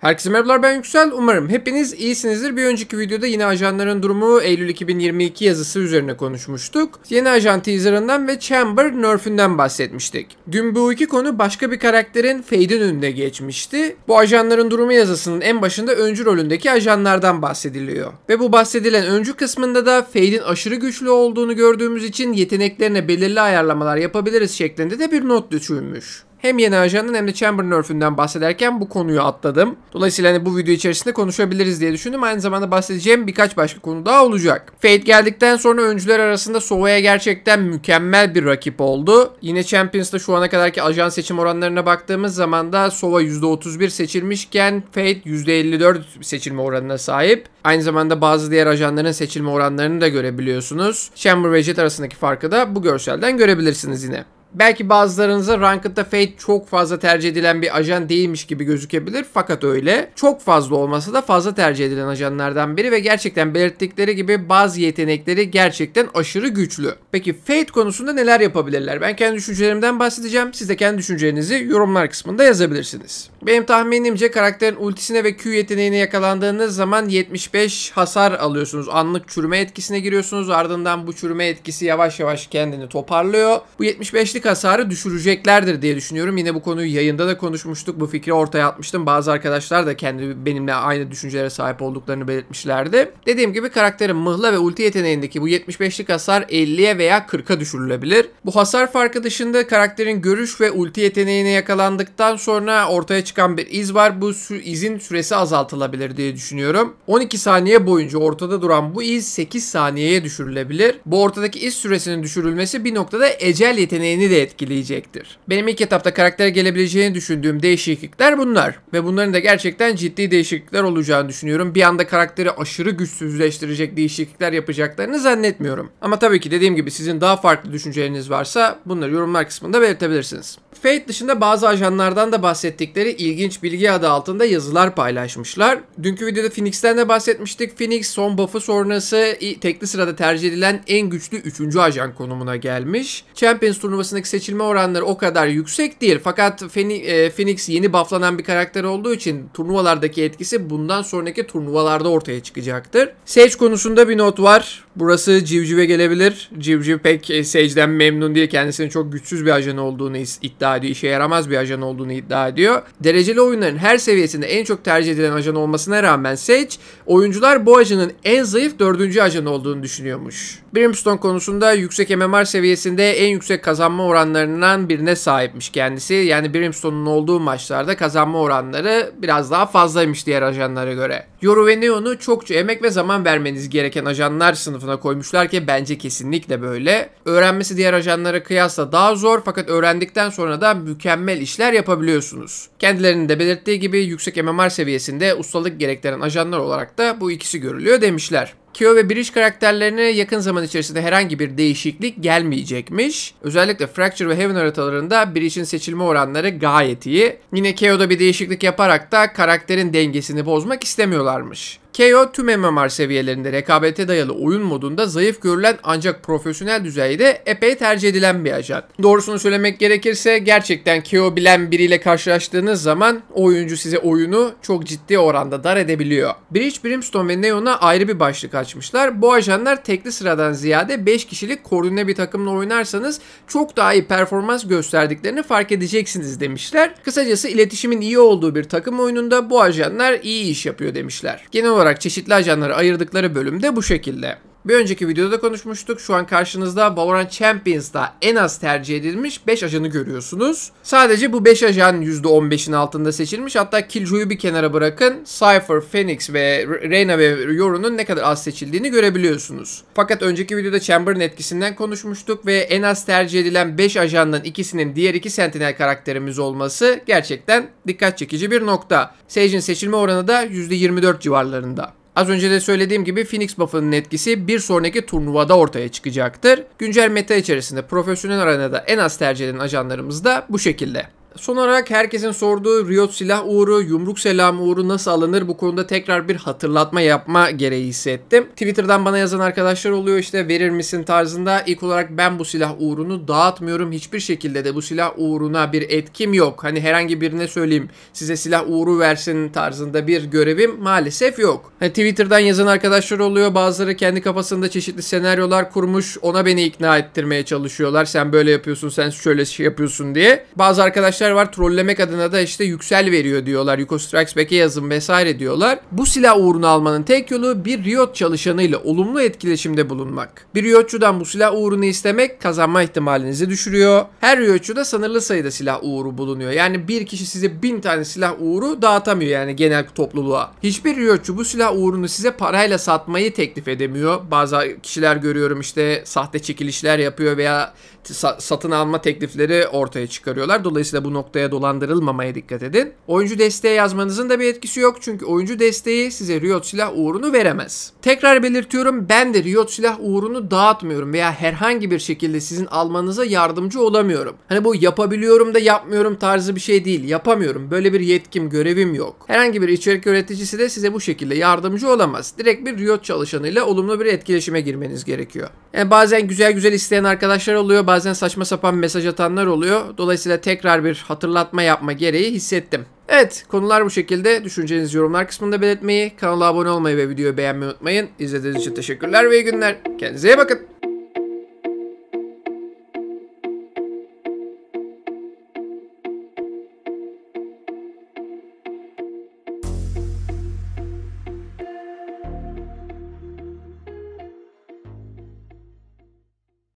Herkese merhabalar ben Yüksel. Umarım hepiniz iyisinizdir. Bir önceki videoda yine ajanların durumu Eylül 2022 yazısı üzerine konuşmuştuk. Yeni ajan teaserından ve Chamber nerf'ünden bahsetmiştik. Dün bu iki konu başka bir karakterin fade'in önünde geçmişti. Bu ajanların durumu yazısının en başında öncü rolündeki ajanlardan bahsediliyor. Ve bu bahsedilen öncü kısmında da fade'in aşırı güçlü olduğunu gördüğümüz için yeteneklerine belirli ayarlamalar yapabiliriz şeklinde de bir not düşülmüş hem yeni ajanın hem de Chamber'ın örfünden bahsederken bu konuyu atladım. Dolayısıyla hani bu video içerisinde konuşabiliriz diye düşündüm. Aynı zamanda bahsedeceğim birkaç başka konu daha olacak. Fate geldikten sonra öncüler arasında Sova'ya gerçekten mükemmel bir rakip oldu. Yine Champions'ta şu ana kadarki ajan seçim oranlarına baktığımız zaman da Sova %31 seçilmişken Fate %54 seçilme oranına sahip. Aynı zamanda bazı diğer ajanların seçilme oranlarını da görebiliyorsunuz. Chamber ve Jet arasındaki farkı da bu görselden görebilirsiniz yine. Belki bazılarınıza Ranked'da Fate çok fazla tercih edilen bir ajan değilmiş gibi gözükebilir fakat öyle. Çok fazla olmasa da fazla tercih edilen ajanlardan biri ve gerçekten belirttikleri gibi bazı yetenekleri gerçekten aşırı güçlü. Peki Fate konusunda neler yapabilirler? Ben kendi düşüncelerimden bahsedeceğim. Siz de kendi düşüncelerinizi yorumlar kısmında yazabilirsiniz. Benim tahminimce karakterin ultisine ve Q yeteneğine yakalandığınız zaman 75 hasar alıyorsunuz. Anlık çürüme etkisine giriyorsunuz. Ardından bu çürüme etkisi yavaş yavaş kendini toparlıyor. Bu 75'lik kritik hasarı düşüreceklerdir diye düşünüyorum. Yine bu konuyu yayında da konuşmuştuk. Bu fikri ortaya atmıştım. Bazı arkadaşlar da kendi benimle aynı düşüncelere sahip olduklarını belirtmişlerdi. Dediğim gibi karakterin mıhla ve ulti yeteneğindeki bu 75'lik hasar 50'ye veya 40'a düşürülebilir. Bu hasar farkı dışında karakterin görüş ve ulti yeteneğine yakalandıktan sonra ortaya çıkan bir iz var. Bu sü izin süresi azaltılabilir diye düşünüyorum. 12 saniye boyunca ortada duran bu iz 8 saniyeye düşürülebilir. Bu ortadaki iz süresinin düşürülmesi bir noktada ecel yeteneğini de etkileyecektir. Benim ilk etapta karaktere gelebileceğini düşündüğüm değişiklikler bunlar. Ve bunların da gerçekten ciddi değişiklikler olacağını düşünüyorum. Bir anda karakteri aşırı güçsüzleştirecek değişiklikler yapacaklarını zannetmiyorum. Ama tabii ki dediğim gibi sizin daha farklı düşünceleriniz varsa bunları yorumlar kısmında belirtebilirsiniz. Fate dışında bazı ajanlardan da bahsettikleri ilginç bilgi adı altında yazılar paylaşmışlar. Dünkü videoda Phoenix'ten de bahsetmiştik. Phoenix son buff'ı sonrası tekli sırada tercih edilen en güçlü 3. ajan konumuna gelmiş. Champions turnuvasında arasındaki seçilme oranları o kadar yüksek değil. Fakat e, Phoenix yeni bufflanan bir karakter olduğu için turnuvalardaki etkisi bundan sonraki turnuvalarda ortaya çıkacaktır. Sage konusunda bir not var. Burası Civciv'e gelebilir. Civciv pek e, Sage'den memnun diye Kendisinin çok güçsüz bir ajan olduğunu iddia ediyor. İşe yaramaz bir ajan olduğunu iddia ediyor. Dereceli oyunların her seviyesinde en çok tercih edilen ajan olmasına rağmen Sage, oyuncular bu ajanın en zayıf dördüncü ajan olduğunu düşünüyormuş. Brimstone konusunda yüksek MMR seviyesinde en yüksek kazanma oranlarından birine sahipmiş kendisi. Yani Brimstone'un olduğu maçlarda kazanma oranları biraz daha fazlaymış diğer ajanlara göre. Yoru ve Neon'u çokça emek ve zaman vermeniz gereken ajanlar sınıfı sınıfına koymuşlar ki bence kesinlikle böyle. Öğrenmesi diğer ajanlara kıyasla daha zor fakat öğrendikten sonra da mükemmel işler yapabiliyorsunuz. Kendilerinin de belirttiği gibi yüksek MMR seviyesinde ustalık gerektiren ajanlar olarak da bu ikisi görülüyor demişler. Kyo ve Bridge karakterlerine yakın zaman içerisinde herhangi bir değişiklik gelmeyecekmiş. Özellikle Fracture ve Heaven haritalarında Bridge'in seçilme oranları gayet iyi. Yine Kyo'da bir değişiklik yaparak da karakterin dengesini bozmak istemiyorlarmış. KO tüm MMR seviyelerinde rekabete dayalı oyun modunda zayıf görülen ancak profesyonel düzeyde epey tercih edilen bir ajan. Doğrusunu söylemek gerekirse gerçekten KO bilen biriyle karşılaştığınız zaman oyuncu size oyunu çok ciddi oranda dar edebiliyor. Bridge, Brimstone ve Neon'a ayrı bir başlık açmışlar. Bu ajanlar tekli sıradan ziyade 5 kişilik koordine bir takımla oynarsanız çok daha iyi performans gösterdiklerini fark edeceksiniz demişler. Kısacası iletişimin iyi olduğu bir takım oyununda bu ajanlar iyi iş yapıyor demişler. Genel olarak çeşitli ajanları ayırdıkları bölümde bu şekilde. Bir önceki videoda konuşmuştuk. Şu an karşınızda Valorant Champions'da en az tercih edilmiş 5 ajanı görüyorsunuz. Sadece bu 5 ajan %15'in altında seçilmiş. Hatta Killjoy'u bir kenara bırakın. Cypher, Phoenix ve Reyna ve Yoru'nun ne kadar az seçildiğini görebiliyorsunuz. Fakat önceki videoda Chamber'ın etkisinden konuşmuştuk ve en az tercih edilen 5 ajandan ikisinin diğer iki Sentinel karakterimiz olması gerçekten dikkat çekici bir nokta. Sage'in seçilme oranı da %24 civarlarında. Az önce de söylediğim gibi Phoenix buff'ının etkisi bir sonraki turnuvada ortaya çıkacaktır. Güncel meta içerisinde profesyonel arenada en az tercih eden ajanlarımız da bu şekilde. Son olarak herkesin sorduğu Riot silah uğru, yumruk selam uğru nasıl alınır bu konuda tekrar bir hatırlatma yapma gereği hissettim. Twitter'dan bana yazan arkadaşlar oluyor işte verir misin tarzında. İlk olarak ben bu silah uğrunu dağıtmıyorum. Hiçbir şekilde de bu silah uğruna bir etkim yok. Hani herhangi birine söyleyeyim size silah uğru versin tarzında bir görevim maalesef yok. Hani Twitter'dan yazan arkadaşlar oluyor. Bazıları kendi kafasında çeşitli senaryolar kurmuş. Ona beni ikna ettirmeye çalışıyorlar. Sen böyle yapıyorsun, sen şöyle şey yapıyorsun diye. Bazı arkadaşlar arkadaşlar var trollemek adına da işte yüksel veriyor diyorlar. Yuko Strikes Back'e yazın vesaire diyorlar. Bu silah uğruna almanın tek yolu bir Riot çalışanıyla olumlu etkileşimde bulunmak. Bir Riotçudan bu silah uğrunu istemek kazanma ihtimalinizi düşürüyor. Her Riotçuda sınırlı sayıda silah uğru bulunuyor. Yani bir kişi size bin tane silah uğru dağıtamıyor yani genel topluluğa. Hiçbir Riotçu bu silah uğrunu size parayla satmayı teklif edemiyor. Bazı kişiler görüyorum işte sahte çekilişler yapıyor veya satın alma teklifleri ortaya çıkarıyorlar. Dolayısıyla bu noktaya dolandırılmamaya dikkat edin. Oyuncu desteği yazmanızın da bir etkisi yok çünkü oyuncu desteği size Riot silah uğrunu veremez. Tekrar belirtiyorum ben de Riot silah uğrunu dağıtmıyorum veya herhangi bir şekilde sizin almanıza yardımcı olamıyorum. Hani bu yapabiliyorum da yapmıyorum tarzı bir şey değil. Yapamıyorum. Böyle bir yetkim, görevim yok. Herhangi bir içerik üreticisi de size bu şekilde yardımcı olamaz. Direkt bir Riot çalışanıyla olumlu bir etkileşime girmeniz gerekiyor. Yani bazen güzel güzel isteyen arkadaşlar oluyor. Bazen saçma sapan mesaj atanlar oluyor. Dolayısıyla tekrar bir hatırlatma yapma gereği hissettim. Evet konular bu şekilde. Düşüncenizi yorumlar kısmında belirtmeyi, kanala abone olmayı ve videoyu beğenmeyi unutmayın. İzlediğiniz için teşekkürler ve iyi günler. Kendinize iyi bakın.